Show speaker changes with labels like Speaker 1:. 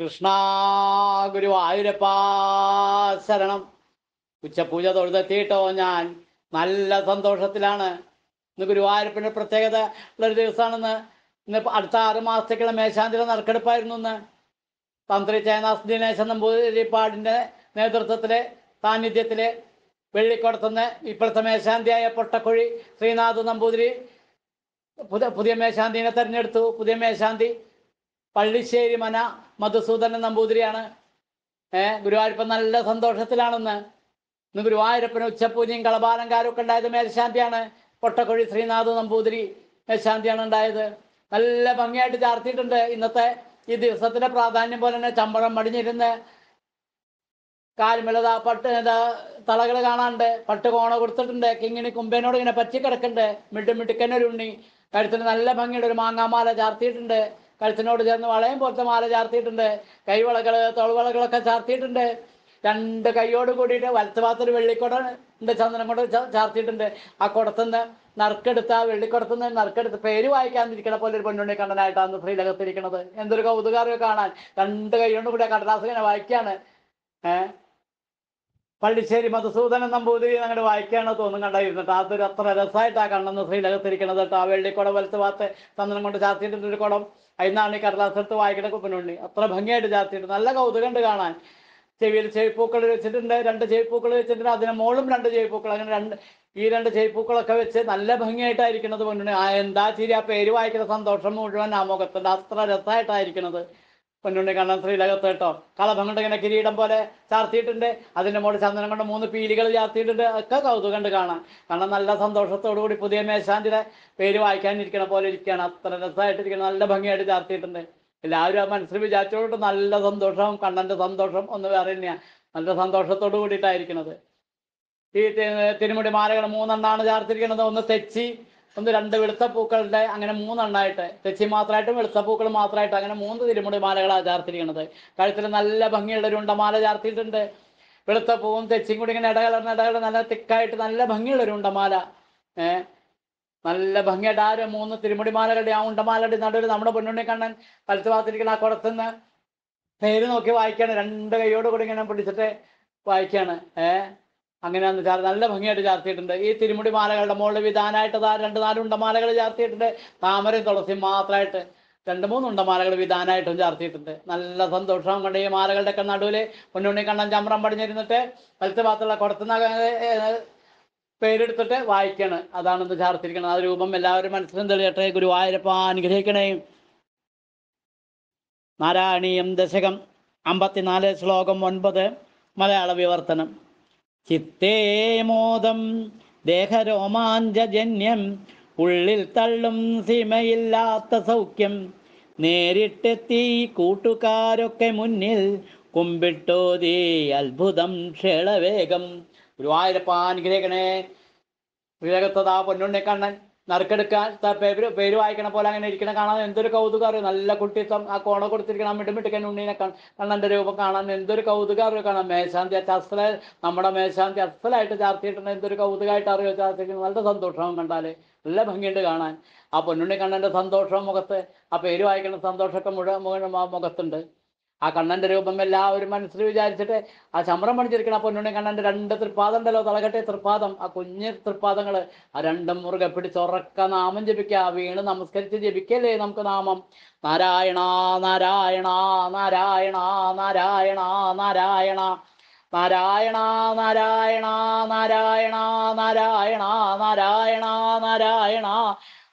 Speaker 1: കൃഷ്ണ ഗുരുവായൂരപ്പ ശരണം ഉച്ചപൂജ തൊഴുതെത്തിയിട്ടോ ഞാൻ നല്ല സന്തോഷത്തിലാണ് ഇന്ന് ഗുരുവായൂരപ്പിന്റെ പ്രത്യേകത ഉള്ളൊരു ദിവസമാണെന്ന് ഇന്ന് അടുത്ത ആറ് മാസത്തേക്കുള്ള മേശാന്തിര നറുക്കെടുപ്പായിരുന്നു ഇന്ന് തന്ത്രി ചേനാസ് ദിനേശൻ നമ്പൂതിരിപ്പാടിൻ്റെ നേതൃത്വത്തില് സാന്നിധ്യത്തില് വെള്ളിക്കുടത്തുനിന്ന് ഇപ്പോഴത്തെ മേശാന്തിയായ പൊട്ടക്കുഴി ശ്രീനാഥ് നമ്പൂതിരി പുതിയ മേശാന്തിനെ തെരഞ്ഞെടുത്തു പുതിയ മേശാന്തി പള്ളിശ്ശേരി മന മധുസൂദന നമ്പൂതിരിയാണ് ഏഹ് ഗുരുവായൂരപ്പൻ നല്ല സന്തോഷത്തിലാണെന്ന് ഇന്ന് ഗുരുവായൂരപ്പന് ഉച്ചപൂജയും ഒക്കെ ഉണ്ടായത് മേൽശാന്തിയാണ് പൊട്ടക്കൊഴി ശ്രീനാഥ് നമ്പൂതിരി മേൽശാന്തിയാണ് ഉണ്ടായത് നല്ല ഭംഗിയായിട്ട് ചാർത്തിയിട്ടുണ്ട് ഇന്നത്തെ ഈ ദിവസത്തിന്റെ പ്രാധാന്യം പോലെ തന്നെ ചമ്പളം മടിഞ്ഞിരുന്ന് കാൽമിളത പട്ട് തളകൾ കാണാണ്ട് പട്ട് കോണ കൊടുത്തിട്ടുണ്ട് കിങ്ങിണി കുമ്പേനോട് ഇങ്ങനെ പറ്റി കിടക്കുന്നുണ്ട് മിട്ടുക്കന്നൊരു ഉണ്ണി കഴുത്തിന് നല്ല ഭംഗിയുടെ ഒരു മാങ്ങാമാല ചാർത്തിയിട്ടുണ്ട് കഴുത്തിനോട് ചേർന്ന് വളയം പോലത്തെ മാല ചാർത്തിയിട്ടുണ്ട് കൈവളകള് തോൾവളകളൊക്കെ ചാർത്തിയിട്ടുണ്ട് രണ്ട് കൈയോട് കൂടിയിട്ട് വലത്ത് ഭാഗത്തൊരു വെള്ളിക്കുടം ഉണ്ട് ചന്ദനം കൊണ്ട് ചാർത്തിയിട്ടുണ്ട് ആ കുടത്തുനിന്ന് നറുക്കെടുത്ത ആ വെള്ളിക്കുടത്തുനിന്ന് നറുക്കെടുത്ത് പേര് വായിക്കാതിരിക്കണ പോലെ ഒരു പെണ്ണുണ്ണി കണ്ണനായിട്ടാണ് ശ്രീലകത്തിരിക്കണത് എന്തൊരു കൗതുകാരം കാണാൻ രണ്ട് കൈയോട് കൂടി ആ കടലാസ് ഇങ്ങനെ വായിക്കാണ് ഏഹ് പള്ളിശ്ശേരി മധുസൂദനൻ നമ്പൂതിരി അങ്ങോട്ട് വായിക്കാണ് തോന്നും കണ്ടായിരുന്നു അത് അത്ര രസമായിട്ട് ആ കണ്ണെന്ന് ശ്രീലകത്തിരിക്കണത് കേട്ടോ ആ വെള്ളിക്കുടം വലത്ത് ഭാഗത്ത് ചന്ദ്രൻ കൊണ്ട് ചാത്തിയിട്ടുണ്ട് ഒരു കുടം അതിനാണ് ഈ കടലാസത്ത് വായിക്കണ കുപ്പനുണ്ണി അത്ര ഭംഗിയായിട്ട് ചാത്തിയിട്ട് നല്ല കൗതുകമുണ്ട് കാണാൻ ചെവിയിൽ ചെവിപ്പൂക്കൾ വെച്ചിട്ടുണ്ട് രണ്ട് ചെവിപ്പൂക്കൾ വെച്ചിട്ടുണ്ട് അതിന് മോളും രണ്ട് ചെവിപ്പൂക്കൾ അങ്ങനെ രണ്ട് ഈ രണ്ട് ചെവിപ്പൂക്കളൊക്കെ വെച്ച് നല്ല ഭംഗിയായിട്ടായിരിക്കുന്നത് പൊന്നുണ്ണി എന്താ ശരി ആ പേര് വായിക്കുന്ന സന്തോഷം മുഴുവൻ ആ മുഖത്തുണ്ട് അത്ര രസമായിട്ടായിരിക്കുന്നത് പൊന്നുണ്ണി കണ്ണൻ ശ്രീലകത്ത് കേട്ടോ കളഭം ഇങ്ങനെ കിരീടം പോലെ ചാർത്തിയിട്ടുണ്ട് അതിൻ്റെ മുകളിൽ ചന്ദനം കൊണ്ട് മൂന്ന് പീലികൾ ചാർത്തിയിട്ടുണ്ട് ഒക്കെ കൗതുകം കൗതുകണ്ട് കാണാൻ കണ്ണൻ നല്ല സന്തോഷത്തോടു കൂടി പുതിയ മേശാന്തിയുടെ പേര് വായിക്കാനിരിക്കണ പോലെ ഇരിക്കുകയാണ് അത്ര രസമായിട്ടിരിക്കണം നല്ല ഭംഗിയായിട്ട് ചാർത്തിയിട്ടുണ്ട് എല്ലാവരും ആ മനസ്സിൽ വിചാരിച്ചോട്ട് നല്ല സന്തോഷം കണ്ണൻ്റെ സന്തോഷം ഒന്ന് വേറെ തന്നെയാണ് നല്ല സന്തോഷത്തോടു കൂടിയിട്ടായിരിക്കണത് ഈ തിരുമുടി മാലകൾ മൂന്നെണ്ണാണ് ചാർത്തിരിക്കുന്നത് ഒന്ന് തെച്ചി ഒന്ന് രണ്ട് വെളുത്ത പൂക്കളുടെ അങ്ങനെ മൂന്നെണ്ണായിട്ട് തെച്ചി മാത്രമായിട്ടും വെളുത്ത പൂക്കൾ മാത്രമായിട്ട് അങ്ങനെ മൂന്ന് തിരുമുടി മാലകളാണ് ചാർത്തിരിക്കുന്നത് കഴുത്തിൽ നല്ല ഭംഗിയുള്ള ഒരു ഉണ്ടമാല ചാർത്തിയിട്ടുണ്ട് വെളുത്ത പൂവും തെച്ചിയും കൂടി ഇങ്ങനെ ഇടകലർന്ന ഇടകലർന്ന നല്ല തിക്കായിട്ട് നല്ല ഭംഗിയുള്ള ഒരു ഉണ്ടമാല ഏഹ് നല്ല ഭംഗിയായിട്ട് ആ മൂന്ന് മൂന്ന് തിരുമുടിമാലകളുടെ ആ ഉണ്ടമാലയുടെ നടുവിൽ നമ്മുടെ പൊന്നുണ്ണി കണ്ണൻ വലത്ത് ഭാഗത്തിരിക്കുന്ന ആ കുടത്തുനിന്ന് നേര് നോക്കി വായിക്കാണ് രണ്ട് കൈയോട് കൂടി ഇങ്ങനെ പിടിച്ചിട്ട് വായിക്കാണ് ഏഹ് അങ്ങനെയാണ് ചാർ നല്ല ഭംഗിയായിട്ട് ചാർത്തിയിട്ടുണ്ട് ഈ തിരുമുടി മാലകളുടെ മുകളിൽ വിധാനായിട്ട് രണ്ട് നാല് ഉണ്ടമാലകൾ ചാർത്തിയിട്ടുണ്ട് താമരയും തുളസിയും മാത്രമായിട്ട് രണ്ട് മൂന്ന് ഉണ്ടമാലകൾ വിധാനായിട്ടും ചാർത്തിയിട്ടുണ്ട് നല്ല സന്തോഷം കണ്ട് ഈ മാലകളുടെ ഒക്കെ നടുവിൽ പൊന്നുണ്ണി കണ്ണൻ ചമ്രം പടിഞ്ഞിരുന്നിട്ട് വലത്തെ ഭാഗത്തുള്ള കൊടുത്തുന്ന പേരെടുത്തിട്ട് വായിക്കാണ് അതാണ് ഇന്ന് ചാർത്തിരിക്കുന്നത് ആ രൂപം എല്ലാവരും മനസ്സിലും തെളിയട്ടെ ഗുരുവായൂരപ്പ അനുഗ്രഹിക്കണേ നാരായണീയം ദശകം അമ്പത്തിനാല് ശ്ലോകം ഒൻപത് മലയാള വിവർത്തനം ചിത്തേ മോദം ദേഹരോമാഞ്ചജന്യം ഉള്ളിൽ തള്ളും സീമയില്ലാത്ത സൗഖ്യം നേരിട്ടെത്തി കൂട്ടുകാരൊക്കെ മുന്നിൽ കുമ്പിട്ടോതി അത്ഭുതം ക്ഷേളവേഗം ഗുരുവായൂരപ്പ അനുഗ്രഹിക്കണേ ശ്രീരകത്തതാ പൊന്നുണ്ണി കണ്ണൻ നറുക്കെടുക്കാൻ പേര് പേര് വായിക്കണ പോലെ അങ്ങനെ ഇരിക്കണ കാണാൻ എന്തൊരു കൗതുകം അറിയോ നല്ല കുട്ടിത്തം ആ കോണ കൊടുത്തിരിക്കണം മിടുമിടുക്കൻ ഉണ്ണീനെ കണ്ണന്റെ രൂപം കാണാൻ എന്തൊരു കൗതുകം അറിയോ കാണാൻ മേശാന്തി അസല നമ്മുടെ മേശാന്തി അസലായിട്ട് ചാർത്തിയിട്ടുണ്ട് എന്തൊരു കൗതുകമായിട്ട് അറിയോ ചാർത്തിക്കുന്നത് നല്ല സന്തോഷവും കണ്ടാല് നല്ല ഭംഗിയുണ്ട് കാണാൻ ആ പൊന്നുണ്ണി കണ്ണന്റെ സന്തോഷം മുഖത്ത് ആ പേര് വായിക്കണ സന്തോഷമൊക്കെ മുഴുവൻ മുഖത്തുണ്ട് ആ കണ്ണന്റെ രൂപം എല്ലാവരും മനസ്സിൽ വിചാരിച്ചിട്ട് ആ ചമ്രം അപ്പൊ പൊന്നുണ്ണി കണ്ണന്റെ രണ്ട് തൃപ്പാദം ഉണ്ടല്ലോ തളകട്ടെ തൃപ്പാദം ആ കുഞ്ഞ് തൃപ്പാദങ്ങൾ ആ രണ്ടും മുറുകെ പിടിച്ചുറക്ക നാമം ജപിക്കുക വീണ് നമസ്കരിച്ച് ജപിക്കല്ലേ നമുക്ക് നാമം നാരായണ
Speaker 2: നാരായണ നാരായണ നാരായണ നാരായണ നാരായണ നാരായണ നാരായണ നാരായണ നാരായണ നാരായണ നാരായണ